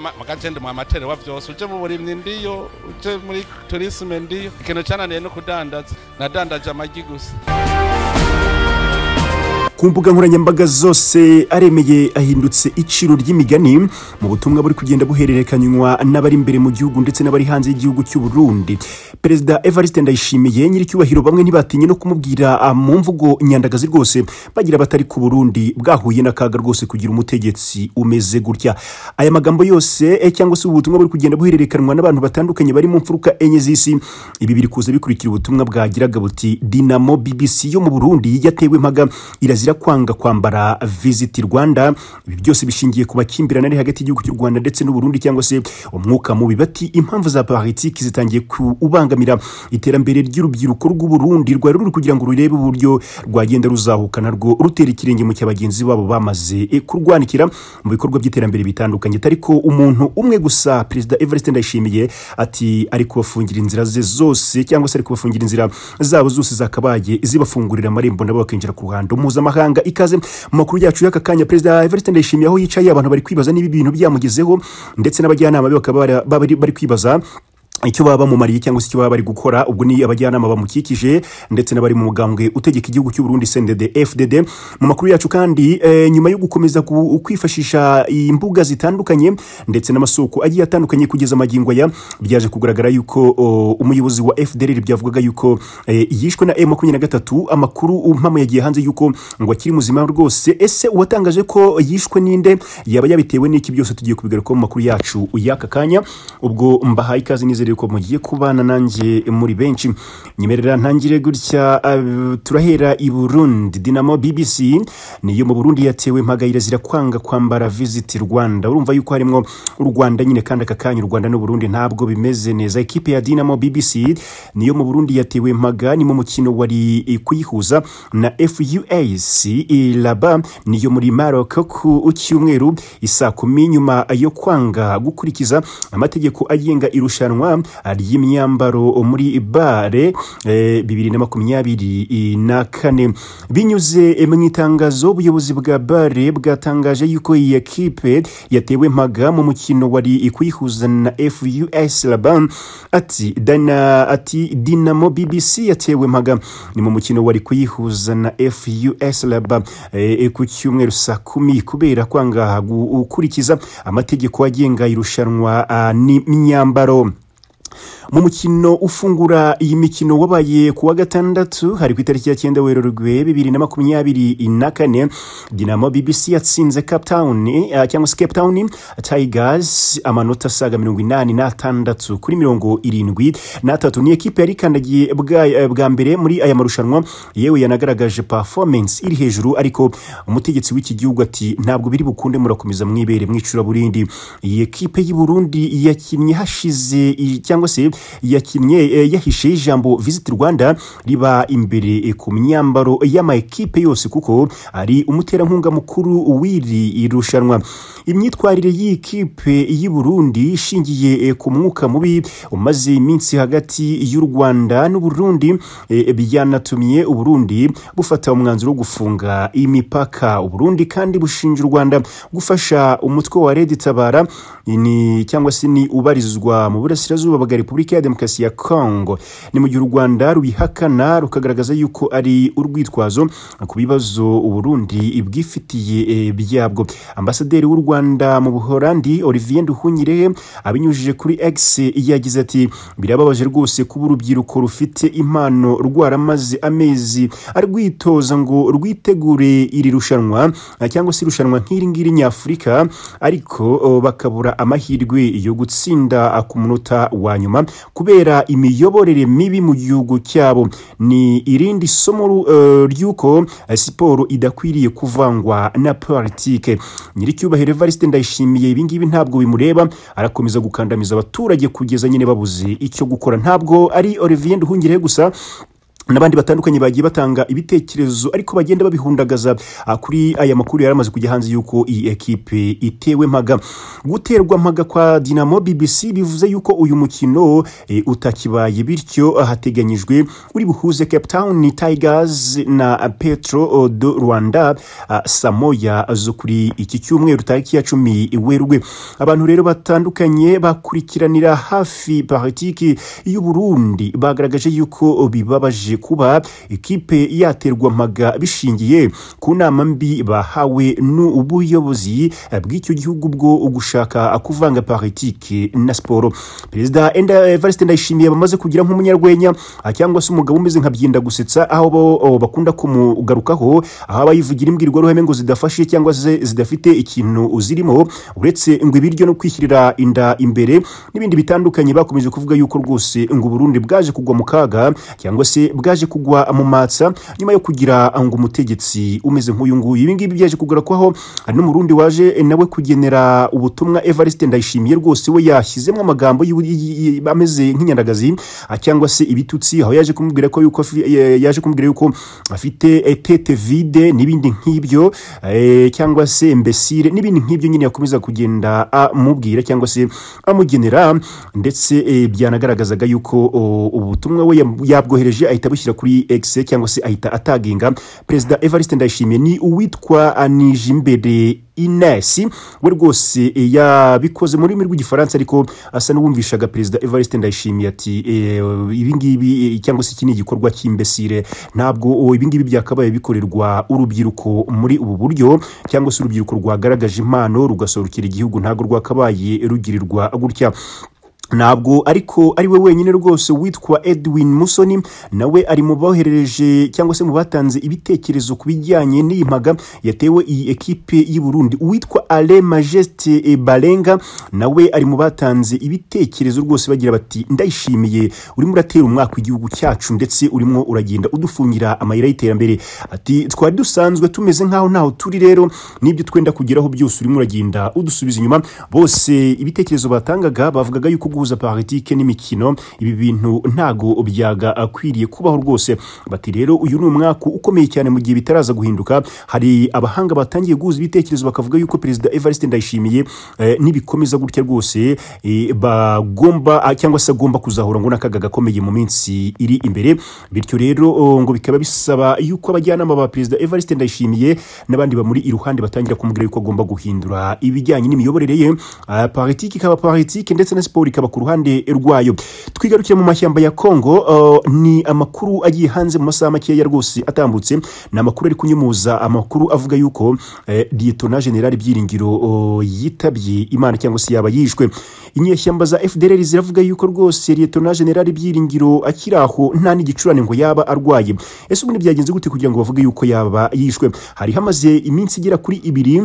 makanje mwamatere vyose uje mu burimyi ndiyo uje muri tourisme ndiyo ikintu cananiye no kudandaza nadandaje amagi gusa ku mbuga nkoranyambaga zose aremeye ahindutse iciro ry'imigani mu butumwa buri kugenda buhererekanywa n'abari imbere mu gihugu ndetse n'abari hanze y'igihugu cy'u Burundi perezida Evariste Ndayishimiye nyiricyubahiro bamwe ntibatinye no kumubwira ah, mu mvugo nyandagazi rwose bagira batari ku Burundi bwahuye n'akaga rwose kugira umutegetsi umeze gutya aya magambo yose eh, cyangwa se ubutumwa buri kugenda buhererekanwa n'abantu batandukanye bari mu mfuruka enye z'isi ibi biri kuza bikurikira ubutumwa bwagiraga buti dinamo BBC yo mu Burundi yatewe impaga irazira kujya kwanga kwambara visit Rwanda ibi byose bishingiye ku makimbirane ari hagati y'igihugu cy'u Rwanda ndetse n'u Burundi cyangwa se umwuka mubi bati impamvu za politiki zitangiye kubangamira iterambere ry'urubyiruko rw'uburundi rwari ruri kugira ngo rurebe uburyo rwagenda ruzahuka narwo rutera ikirenge mu cya bagenzi babo bamaze eh, kurwanikira mu bikorwa by'iterambere bitandukanye ariko umuntu umwe gusa perezida Evariste Ndayishimiye ati ari kubafungira inzira ze zose cyangwa se ari kubafungira inzira zabo zose zakabaye zibafungurira amarembo nabo bakinjira ku ruhando mpuzamahanga muganga ikaze mu makuru yacu y'aka kanya perezida everest ndayishimiye aho yicaye abantu bari kwibaza niba ibintu byamugezeho ndetse n'abajyanama be bakaba bari kwibaza icyo baba bamumariye cyangwa se icyo baba bari gukora ubwo ni abajyanama bamukikije ndetse n'abari mu mugambwe utegeka igihugu cy'u Burundi CNDD FDD mu makuru yacu kandi eh, nyuma yo gukomeza kwifashisha imbuga zitandukanye ndetse n'amasoko agiye atandukanye kugeza amagingo aya byaje kugaragara yuko umuyobozi wa FDL byavugaga yuko e, yishwe na e M23 amakuru umpamo yagiye hanze yuko ngo akiri muzima rwose ese uwatangaje ko yishwe n'inde yaba yabitewe n'iki byose tugiye kubigaruka mu makuru yacu y'aka kanya ubwo mbahaye ikaze n'izere yuko mugiye kubana nanjye muri benshi nyemerera ntangire gutya eh, turahera i burundi dinamo bbc niyo mu burundi yatewe impagayire zirakwanga kwambara visiti rwanda urumva yuko harimo u rwanda nyine kandi aka kanya u rwanda n'u burundi ntabwo bimeze neza ekipe ya dinamo bbc niyo mu burundi yatewe impaga ni mu mukino wari kuyihuza na fuas iraba niyo muri maroc ku cyumweru isaa kumi nyuma yo kwanga gukurikiza amategeko agenga irushanwa ry'imyambaro muri bare eh, bibiri na makumyabiri na kane binyuze eh, mu itangazo ubuyobozi bwa bare bwatangaje yuko iyi kipe yatewe mpaga mu mukino wari kwihuza na fus laban ati dana ati dinamo bbc yatewe mpaga ni mu mukino wari kuyihuza na fus Laban ku cyumweru saa kumi kubera kwanga gukurikiza amategeko agenga irushanwa ah, n'imyambaro mu mukino ufungura iyi mikino wabaye ku wa gatandatu hari ku itariki ya cyenda werurwe bibiri na makumyabiri na kane dinamo bbc yatsinze cape town eh, cyangwa se cape town amanota asaga mirongo inani n'atandatu kuri mirongo irindwi n'atatu ni ekipe yari ikandagiye eh, bwa mbere muri aya marushanwa yewe yanagaragaje performance iri hejuru ariko umutegetsi w'iki gihugu ati ntabwo biri bukunde murakomeza mwibere mw'icuraburindi iyi ekipe Burundi yakinnye hashize cyangwa cyangwa se yakinnye e, yahishe ijambo visit rwanda riba imbere e, ku myambaro y'amakipe yose kuko ari umuterankunga mukuru w'iri rushanwa imyitwarire y'ikipe y'i burundi ishingiye e, ku mwuka mubi umaze iminsi hagati y'u rwanda n'uburundi byanatumye uburundi bufata umwanzuro wo gufunga imipaka uburundi kandi bushinja u rwanda gufasha umutwe wa redi tabara ni cyangwa se ni ubarizwa mu burasirazuba bwa repubulika ya demokarasi ya kongo ni mu gihe u rwanda rubihakana rukagaragaza yuko ari urwitwazo ku bibazo uburundi bwifitiye e, byabwo ambasaderi w'u rwanda mu buhorandi olivier nduhunyirehe abinyujije kuri x yagize ati birababaje rwose kuba urubyiruko rufite impano rwaramaze amezi arwitoza ngo rwitegure iri rushanwa cyangwa se irushanwa nk'iri nyafurika ariko bakabura amahirwe yo gutsinda ku munota wa nyuma kubera imiyoborere mibi mu gihugu cyabo ni irindi somo eh, ry'uko eh, siporo idakwiriye kuvangwa na politike nyiricyubahiro evariste ndayishimiye ibingibi ntabwo bimureba arakomeza gukandamiza abaturage kugeza nyine babuze icyo gukora ntabwo ari olivier nduhungirehe gusa n'abandi batandukanye bagiye batanga ibitekerezo ariko bagenda babihundagaza ah, kuri aya makuru yari amaze kujya hanze y'uko iyi ekipe itewe mpaga guterwa mpaga kwa dinamo BBC bivuze yuko uyu mukino eh, utakibaye bityo hateganyijwe uri buhuze Cape Town Tigers na Petro de Rwanda ah, Samoya zo kuri iki cyumweru tariki ya cumi Werurwe abantu rero batandukanye bakurikiranira hafi politiki y'u Burundi bagaragaje yuko bibabaje bigiye kuba ikipe yaterwa amaga bishingiye ku nama mbi bahawe n'ubuyobozi bw'icyo gihugu bwo gushaka kuvanga politiki na siporo perezida Evariste Ndayishimiye bamaze kugira nk'umunyarwenya cyangwa se umugabo umeze nka byenda gusetsa aho bakunda kumugarukaho aho aba yivugira imbwirwaruhame ngo zidafashe cyangwa se zidafite ikintu uzirimo uretse ngo ibiryo no kwishyirira inda imbere n'ibindi bitandukanye bakomeje kuvuga yuko rwose ngo Burundi bwaje kugwa mu kaga cyangwa se bwaje kugwa mu matsa nyuma yo kugira ngo umutegetsi umeze nk'uyu nguyu ibi ngibi byaje kugura kwaho hari n'umurundi waje nawe kugenera ubutumwa Evariste ndayishimiye rwose we yashyizemo amagambo ameze nk'inyandagazi ah, cyangwa se ibitutsi aho yaje kumubwira ko yuko yaje kumubwira yuko afite eh, tete vide n'ibindi nk'ibyo eh, cyangwa se mbesire n'ibindi nk'ibyo nyine yakomeza kugenda amubwira cyangwa se amugenera ndetse eh, byanagaragazaga yuko oh, ubutumwa we yabwohereje ahita abushyira kuri egise cyangwa se ahita ataginga perezida evariste ndayishimiye ni uwitwa nijimbere inesi we rwose eh, yabikoze mu rurimi rw'igifaransa ariko asa n'uwumvishaga perezida evariste ndayishimiye ati eh, ibingibi eh, cyangwa se iki ni igikorwa cy'imbesire ntabwo oh, ibingibi byakabaye bikorerwa urubyiruko muri ubu buryo cyangwa se urubyiruko rwagaragaje impano rugasorokera igihugu ntabwo rwakabaye rugirirwa gutya ntabwo ariko ari we wenyine rwose witwa edwin musoni nawe ari mu boherereje cyangwa se mu batanze ibitekerezo ku bijyanye n'iyi mpaga yatewe iyi ekipe y'i Burundi uwitwa ale majesite barenga nawe ari mu batanze ibitekerezo rwose bagira bati ndayishimiye urimo uratera umwaka igihugu cyacu ndetse urimo uragenda udufungira amayira y'iterambere ati twari dusanzwe tumeze nk'aho ntaho turi rero n'ibyo twenda kugeraho byose urimo uragenda udusubiza inyuma bose ibitekerezo batangaga bavugaga yuko guhuza politiki n'imikino ibi bintu ntago akwiriye kubaho rwose bati rero uyu ni umwaka ukomeye cyane mu gihe bitaraza guhinduka hari abahanga batangiye guhuza ibitekerezo bakavuga yuko perezida evariste ndayishimiye eh, nibikomeza gutya rwose eh, bagomba ah, cyangwa se agomba kuzahura ngo n'akaga gakomeye mu minsi iri imbere bityo rero oh, ngo bikaba bisaba yuko abajyanama ba perezida evariste ndayishimiye n'abandi bamuri iruhande batangira kumubwira yuko agomba guhindura ibijyanye n'imiyoborere ye ah, politiki ikaba politiki ndetse na siporo ikaba ku ruhande rwayo twigarukire mu mashyamba ya kongo uh, ni amakuru agiye hanze mu masaha makeya rwose atambutse ni amakuru ari kunyumuza amakuru avuga yuko liyetona eh, generali byiringiro uh, yitabye imana cyangwa se yaba yishwe inyeshyamba za fdr ziravuga yuko rwose liyetona generali byiringiro akiri aho nta n'igicurane ngo yaba arwaye ese ubundi byagenze gute kugira ngo bavuge yuko yaba yishwe hari hamaze iminsi igera kuri ibiri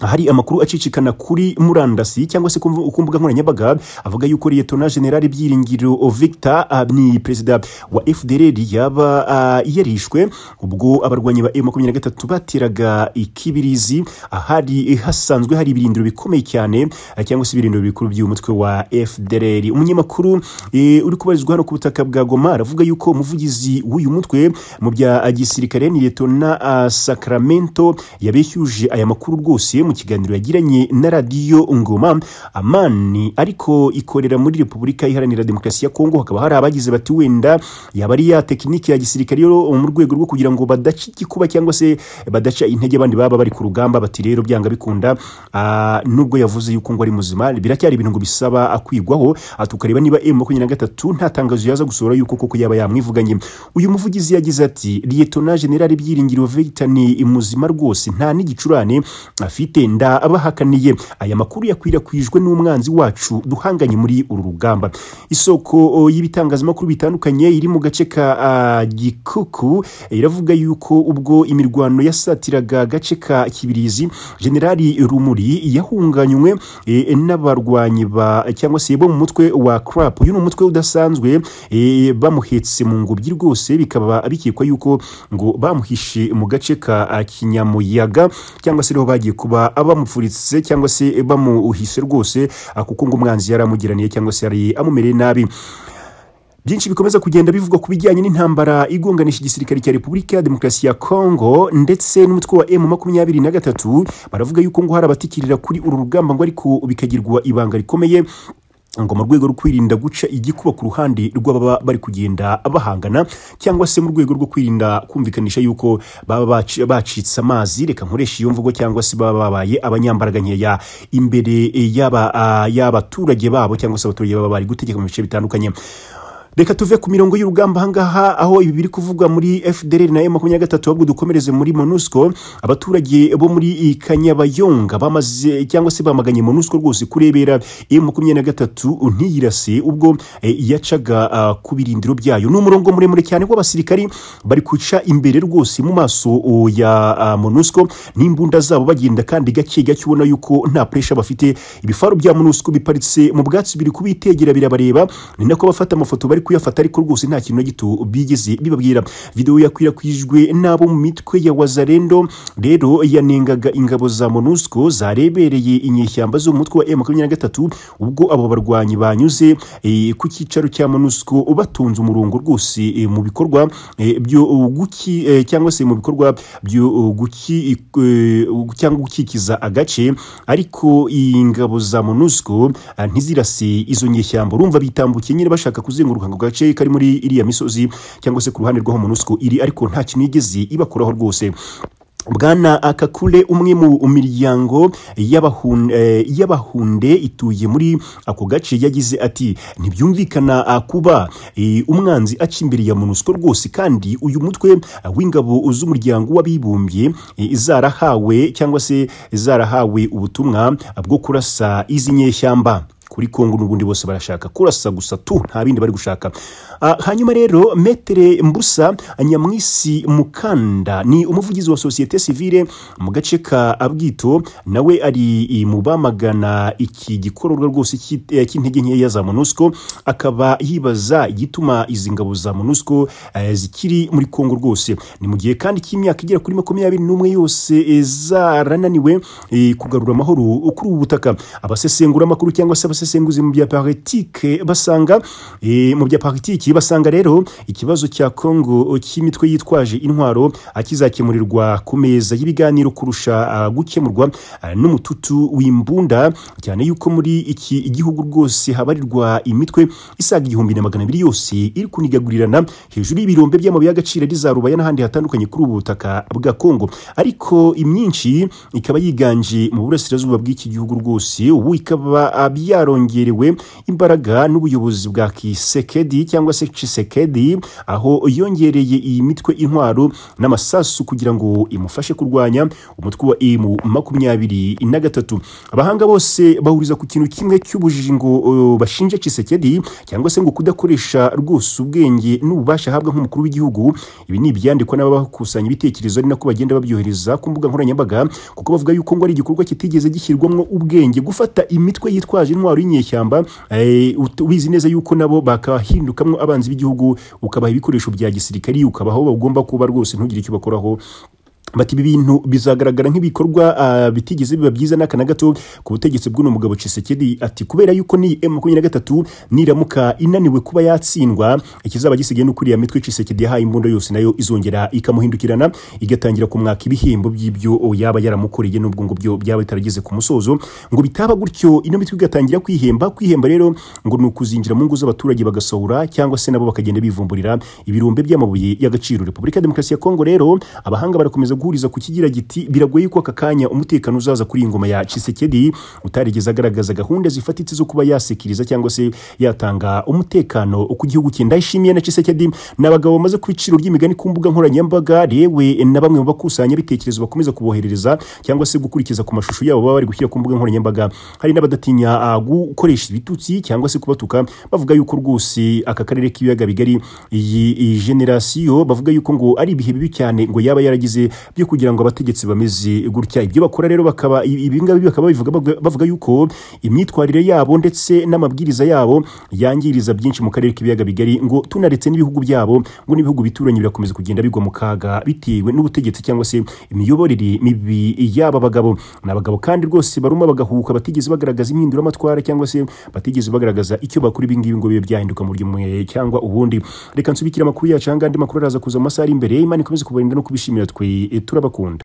hari amakuru acicikana kuri murandasi cyangwa se ku mbuga nkoranyambaga avuga yuko liyetona generali byiringiro victor ah, ni perezida wa fdr yaba ah, yarishwe ubwo abarwanyi ba makumyabiri na gatatu bateraga ikibirizi ahari ah, hasanzwe hari ibirindiro bikomeye cyane cyangwa se ibirindiro bikuru by'umutwe wa fdr umunyamakuru eh, uri kubarizwa hano ku butaka bwa goma aravuga yuko umuvugizi w'uyu mutwe mu bya gisirikare ni na sacramento yabeshyuje aya makuru rwose mu kiganiro yagiranye na radiyo ngoma amani ariko ikorera muri repubulika iharanira demokarasi ya kongo hakaba hari abagize bati wenda yaba ari ya tekiniki ya gisirikare mu rwego rwo kugira ngo badaca igikuba cyangwa se badaca intege abandi baba bari ku rugamba bati rero byanga bikunda ah, nubwo yavuze yuko ngo ari muzima biracyari ibintu ngo bisaba akwigwaho tukareba niba emu makumyabiri na gatatu nta tangazo yaza gusohora yuko koko yaba yamwivuganye uyu muvugizi yagize ati liyetona generale byiringiro vitani imuzima rwose nta n'igicurane afite bitinda bahakaniye aya makuru yakwirakwijwe n'umwanzi wacu duhanganye muri uru rugamba isoko y'ibitangazamakuru bitandukanye iri mu gace ka gikuku iravuga yuko ubwo imirwano yasatiraga agace ka kibirizi generali rumuri yahunganywe e, n'abarwanyi ba cyangwa se bo mu mutwe wa crapu uyu ni umutwe udasanzwe e, bamuhetse mu ngobyi rwose bikaba bikekwa yuko ngo bamuhishe mu gace ka kinyamuyaga cyangwa se niho bagiye kuba bakaba cyangwa se bamuhise rwose kuko ngo umwanzi yari amugiraniye cyangwa se yari amumereye nabi byinshi bikomeza kugenda bivugwa ku bijyanye n'intambara igonganisha igisirikare cya repubulika ya demokarasi ya kongo ndetse n'umutwe wa emu makumyabiri na gatatu baravuga yuko ngo hari abatikirira kuri uru rugamba ngo ariko bikagirwa ibanga rikomeye ngo mu rwego rwo kwirinda guca igikuba ku ruhande rw'ababa bari kugenda bahangana cyangwa se mu rwego rwo kwirinda kumvikanisha yuko baba bacitse amazi reka nkoresha iyo mvugo cyangwa se baba babaye abanyambaraga nkeya imbere ah, y'abaturage babo cyangwa se abaturage baba bari gutegeka mu bice bitandukanye reka tuve ku mirongo y'urugamba ahangaha aho ibi biri kuvugwa muri fdr na makumyabiri gatatu ahubwo dukomereze muri monusco abaturage bo muri kanyabayonga bamaze cyangwa se bamaganye monusco rwose kurebera e makumyabiri na gatatu ntiyirase ubwo eh, yacaga ah, ku birindiro byayo ni umurongo muremure cyane w'abasirikari bari guca imbere rwose mu maso oh, ya ah, monusco n'imbunda zabo bagenda kandi gake gake ubona yuko nta puresha bafite ibifaru bya monusco biparitse mu bwatsi biri kubitegera birabareba ni nako bafata amafoto bari kuyafata ariko rwose nta kintu na gito bigeze bibabwira videwo yakwirakwijwe n'abo mu mitwe ya wazarendo rero yanengaga ingabo za monusco zarebereye inyeshyamba zo mu mutwe wa M23 ubwo abo barwanyi banyuze eh, ku cyicaro cya monusco batunze umurongo rwose eh, mu bikorwa eh, byo guki cyangwa se mu bikorwa byo guki cyangwa gukikiza agace ariko ingabo za monusco ntizirase izo nyeshyamba urumva bitambukiye nyine bashaka kuzenguruka ku gace kari muri iriya misozi cyangwa se ku ruhande rw'aho monusco iri ariko nta kinigezi ibakoraho rwose bwana akakure umwe mu miryango eh, y'abahunde ituye muri ako gace yagize ati ntibyumvikana ah, kuba eh, umwanzi aca imbere ya monusco rwose kandi uyu mutwe ah, w'ingabo z'umuryango w'abibumbye eh, zarahawe cyangwa se zarahawe ubutumwa ah, bwo kurasa izi nyeshyamba kuri kongo n'ubundi bose barashaka kurasa gusa tu nta bindi bari gushaka ah, hanyuma rero metere mbusa nyamwisi mukanda ni umuvugizi wa sosiyete sivile mu gace ka abwito nawe ari mu bamagana iki gikororwa rwose eh, cy'intege nkeya za monusco akaba yibaza igituma izi ngabo za monusco eh, zikiri muri kongo rwose ni mu gihe kandi cy'imyaka igera kuri makumyabiri n'umwe yose eh, zarananiwe kugarura amahoro kuri ubu butaka abasesengura amakuru cyangwa se abasesenguzi mu bya paritike basanga eh, mu bya paritiki basanga rero ikibazo cya kongo cy'imitwe eh, yitwaje intwaro akizakemurirwa eh, ku meza y'ibiganiro kurusha gukemurwa n'umututu w'imbunda cyane yuko muri iki igihugu rwose habarirwa imitwe isaga igihumbi na magana abiri yose iri kunigagurirana hejuru y'ibirombe by'amabuye y'agaciro ari za n'ahandi hatandukanye kuri ubu butaka bwa kongo ariko imyinshi ikaba yiganje mu burasirazuba bw'iki gihugu rwose ubu ikaba bya bwarongerewe imbaraga n'ubuyobozi bwa kisekedi cyangwa se cisekedi aho yongereye iyi mitwe intwaro n'amasasu kugira ngo imufashe kurwanya umutwe wa emu makumyabiri na gatatu abahanga bose bahuriza ku kintu kimwe cy'ubujiji ngo bashinja cisekedi cyangwa se ngo kudakoresha rwose ubwenge n'ububasha ahabwa nk'umukuru w'igihugu ibi ni ibyandikwa n'abakusanya ibitekerezo ari nako bagenda babyohereza ku mbuga nkoranyambaga kuko bavuga yuko ngo ari igikorwa kitigeze gishyirwamo ubwenge gufata imitwe yitwaje intwaro uri inyeshyamba eh, ubizi neza yuko nabo bakahindukamo abanzi b'igihugu ukabaha ibikoresho bya gisirikari ukabaha aho bagomba kuba rwose ntugire icyo bakoraho bati ibi bintu bizagaragara nk'ibikorwa ah, bitigeze biba byiza n'aka na gato ku butegetsi bw'uno mugabo Tshisekedi ati kubera yuko ni M makumyabiri na gatatu niramuka inaniwe kuba yatsindwa ikizaba gisigaye n'ukuri ya mitwe Tshisekedi yahaye imbundo yose nayo izongera ikamuhindukirana igatangira ku mwaka ibihembo by'ibyo yaba yaramukoreye n'ubwo ngo byo byaba bitarageze ku musozo ngo bitaba gutyo ino mitwe igatangira kwihemba kwihemba rero ngo ni ukuzinjira mu ngo z'abaturage bagasahura cyangwa se nabo bakagenda bivumburira ibirombe by'amabuye y'agaciro Repubulika ya Demokarasi ya Kongo rero abahanga barakomeza guhuriza ku kigira giti biragoye ko aka kanya umutekano uzaza kuri iyi ngoma ya Tshisekedi utarigeze agaragaza gahunda zifatitse zo kuba yasekiriza cyangwa se yatanga umutekano ku gihugu cye ndayishimiye na Tshisekedi n'abagabo bamaze ku iciro ry'imigani ku mbuga nkoranyambaga rewe na bamwe mu bakusanya bitekerezo bakomeza kuboherereza cyangwa se gukurikiza ku mashusho yabo baba bari gushyira ku mbuga nkoranyambaga hari n'abadatinya ah, gukoresha ibitutsi cyangwa se kubatuka bavuga yuko rwose aka karere k'ibiyaga bigari iyi generasiyo bavuga yuko ngo ari ibihe bibi cyane ngo yaba yaragize byo kugira ngo abategetsi bameze gutya ibyo bakora rero bakaba ibingabi bakaba bavuga yuko imyitwarire yabo ndetse n'amabwiriza yabo yangiriza byinshi mu karere k'ibiyaga bigari ngo tunaretse n'ibihugu byabo ngo n'ibihugu bituranye birakomeza kugenda bigwa mu kaga bitewe n'ubutegetsi cyangwa se imiyoborere mibi y'aba bagabo ni abagabo kandi rwose baruma bagahuka batigeze bagaragaza impinduramatwara cyangwa se batigeze bagaragaza icyo bakora ibingibi ngo bibe byahinduka mu buryo bumwe cyangwa ubundi reka nsubikire amakuru yacu andi makuru araza kuza mu masaha ari imbere imana ikomeze kubarinda no kubishimira twe E turabakunda